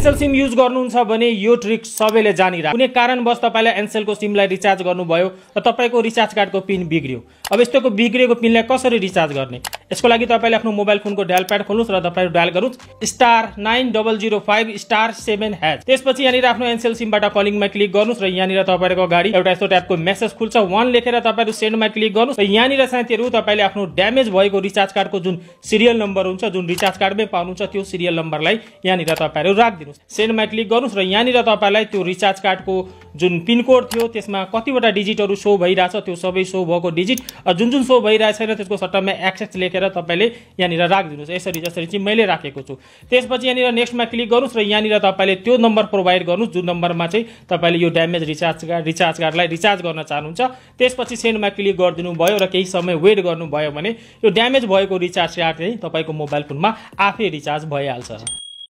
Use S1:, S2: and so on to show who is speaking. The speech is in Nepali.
S1: एनसेल सिम युज गर्नुहुन्छ भने यो ट्रिक सबैले जानिरहेको कुनै कारणवश तपाईँले एनसेलको सिमलाई रिचार्ज गर्नुभयो र तपाईँको रिचार्ज कार्डको पिन बिग्रियो अब यस्तोको बिग्रिएको पिनलाई कसरी रिचार्ज गर्ने यसको लागि तपाईँले आफ्नो मोबाइल फोनको डायल प्याड खोल्नुहोस् र तपाईँहरू डायल गर्नुहोस् star nine double zero five star seven hash त्यसपछि यहाँनिर आफ्नो एनसेल सिमबाट कलिङमा क्लिक गर्नुहोस् र यहाँनिर तपाईँको अगाडि एउटा यस्तो टाइपको मेसेज खुल्छ वान लेखेर तपाईँहरू सेन्डमा क्लिक गर्नुहोस् र यहाँनिर साथीहरू तपाईँले आफ्नो ड्यामेज भएको रिचार्ज कार्डको जुन सिरियल नम्बर हुन्छ जुन रिचार्ज कार्डमै पाउनुहुन्छ त्यो सिरियल नम्बरलाई यहाँनिर तपाईँहरू राखिदिनुहोस् सेन्डमा क्लिक गर्नुहोस् र यहाँनिर तपाईँलाई त्यो रिचार्ज कार्डको जुन पिनकोड थियो त्यसमा कतिवटा डिजिटहरू सो भइरहेछ त्यो सबै सो भएको डिजिट जुन जुन सो भइरहेको छैन त्यसको सट्टामा एक्सेस लेखेर तपाईँले यहाँनिर राखिदिनुहोस् यसरी जसरी चाहिँ मैले राखेको छु त्यसपछि यहाँनिर नेक्स्टमा क्लिक गर्नुहोस् र यहाँनिर तपाईँले त्यो नम्बर प्रोभाइड गर्नुहोस् जुन नम्बरमा चाहिँ तपाईँले यो ड्यामेज रिचार्ज कार्ड रिचार्ज कार्डलाई रिचार्ज गर्न चाहनुहुन्छ त्यसपछि सेन्डमा क्लिक गरिदिनु भयो र केही समय वेट गर्नुभयो भने यो ड्यामेज भएको रिचार्ज कार्ड चाहिँ तपाईँको मोबाइल फोनमा आफै रिचार्ज भइहाल्छ